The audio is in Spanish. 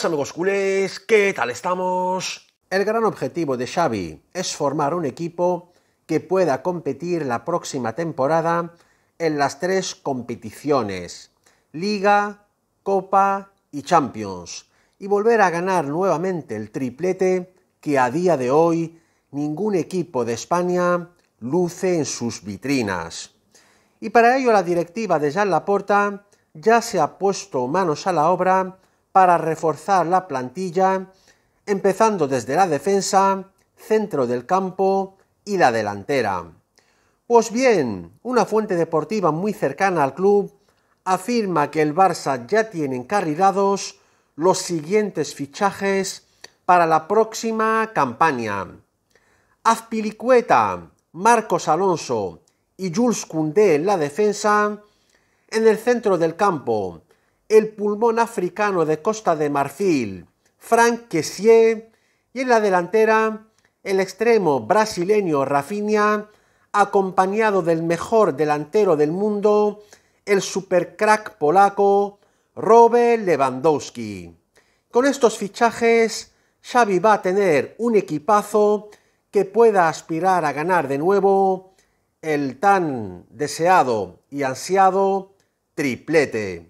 buenas culés, ¿qué tal estamos? El gran objetivo de Xavi es formar un equipo que pueda competir la próxima temporada en las tres competiciones, Liga, Copa y Champions, y volver a ganar nuevamente el triplete que a día de hoy ningún equipo de España luce en sus vitrinas. Y para ello la directiva de Jean Laporta ya se ha puesto manos a la obra para reforzar la plantilla, empezando desde la defensa, centro del campo y la delantera. Pues bien, una fuente deportiva muy cercana al club afirma que el Barça ya tiene encarrilados los siguientes fichajes para la próxima campaña. Azpilicueta, Marcos Alonso y Jules Koundé en la defensa, en el centro del campo, el pulmón africano de Costa de Marfil, Frank Kessié, y en la delantera el extremo brasileño Rafinha, acompañado del mejor delantero del mundo, el supercrack polaco Robert Lewandowski. Con estos fichajes, Xavi va a tener un equipazo que pueda aspirar a ganar de nuevo el tan deseado y ansiado triplete.